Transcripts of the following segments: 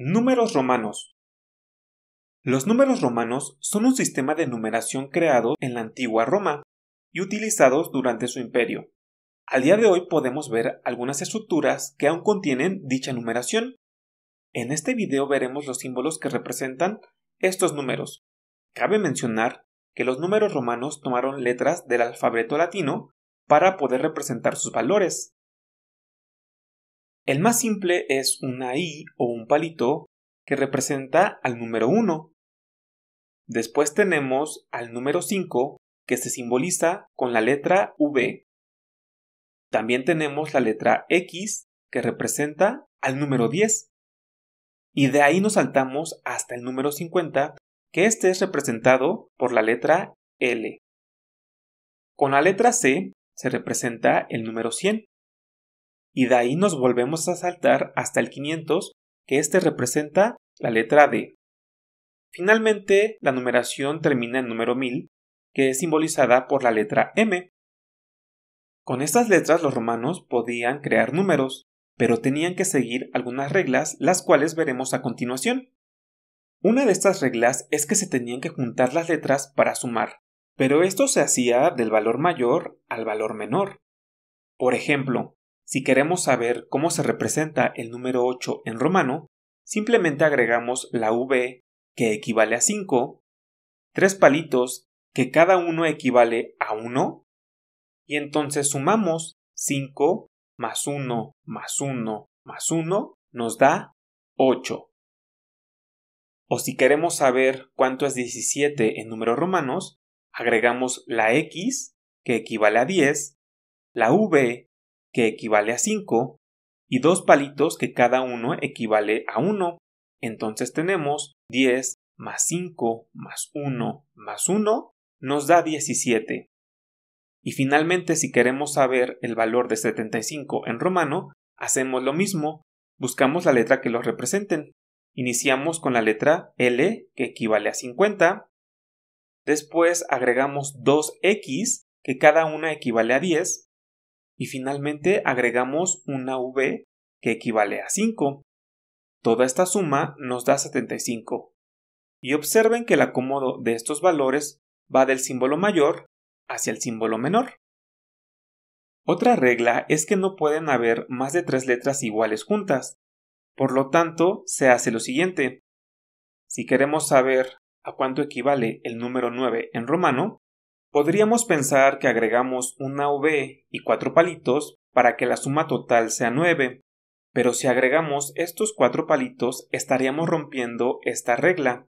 Números romanos. Los números romanos son un sistema de numeración creado en la antigua Roma y utilizados durante su imperio. Al día de hoy podemos ver algunas estructuras que aún contienen dicha numeración. En este video veremos los símbolos que representan estos números. Cabe mencionar que los números romanos tomaron letras del alfabeto latino para poder representar sus valores. El más simple es una I o un palito que representa al número 1. Después tenemos al número 5 que se simboliza con la letra V. También tenemos la letra X que representa al número 10. Y de ahí nos saltamos hasta el número 50, que este es representado por la letra L. Con la letra C se representa el número 100 y de ahí nos volvemos a saltar hasta el 500, que este representa la letra D. Finalmente, la numeración termina en número 1000, que es simbolizada por la letra M. Con estas letras los romanos podían crear números, pero tenían que seguir algunas reglas, las cuales veremos a continuación. Una de estas reglas es que se tenían que juntar las letras para sumar, pero esto se hacía del valor mayor al valor menor. Por ejemplo, si queremos saber cómo se representa el número 8 en romano, simplemente agregamos la V, que equivale a 5, tres palitos, que cada uno equivale a 1, y entonces sumamos 5 más 1 más 1 más 1 nos da 8. O si queremos saber cuánto es 17 en números romanos, agregamos la X, que equivale a 10, la V, que equivale a 5, y dos palitos que cada uno equivale a 1. Entonces tenemos 10 más 5 más 1 más 1 nos da 17. Y finalmente, si queremos saber el valor de 75 en romano, hacemos lo mismo, buscamos la letra que los representen. Iniciamos con la letra L, que equivale a 50. Después agregamos 2x, que cada una equivale a 10, y finalmente agregamos una V que equivale a 5. Toda esta suma nos da 75. Y observen que el acomodo de estos valores va del símbolo mayor hacia el símbolo menor. Otra regla es que no pueden haber más de tres letras iguales juntas. Por lo tanto, se hace lo siguiente. Si queremos saber a cuánto equivale el número 9 en romano, Podríamos pensar que agregamos una V y cuatro palitos para que la suma total sea 9, pero si agregamos estos cuatro palitos estaríamos rompiendo esta regla,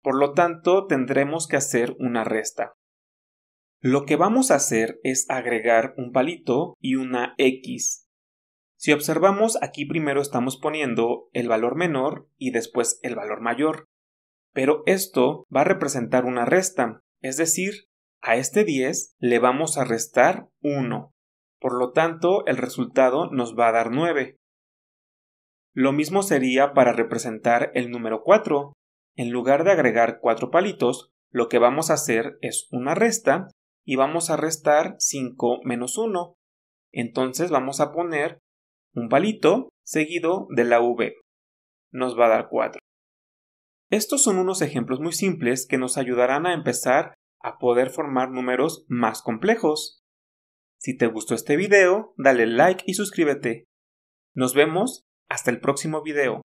por lo tanto tendremos que hacer una resta. Lo que vamos a hacer es agregar un palito y una X. Si observamos aquí primero estamos poniendo el valor menor y después el valor mayor, pero esto va a representar una resta, es decir, a este 10 le vamos a restar 1. Por lo tanto, el resultado nos va a dar 9. Lo mismo sería para representar el número 4. En lugar de agregar 4 palitos, lo que vamos a hacer es una resta y vamos a restar 5 menos 1. Entonces vamos a poner un palito seguido de la V. Nos va a dar 4. Estos son unos ejemplos muy simples que nos ayudarán a empezar a poder formar números más complejos. Si te gustó este video, dale like y suscríbete. Nos vemos hasta el próximo video.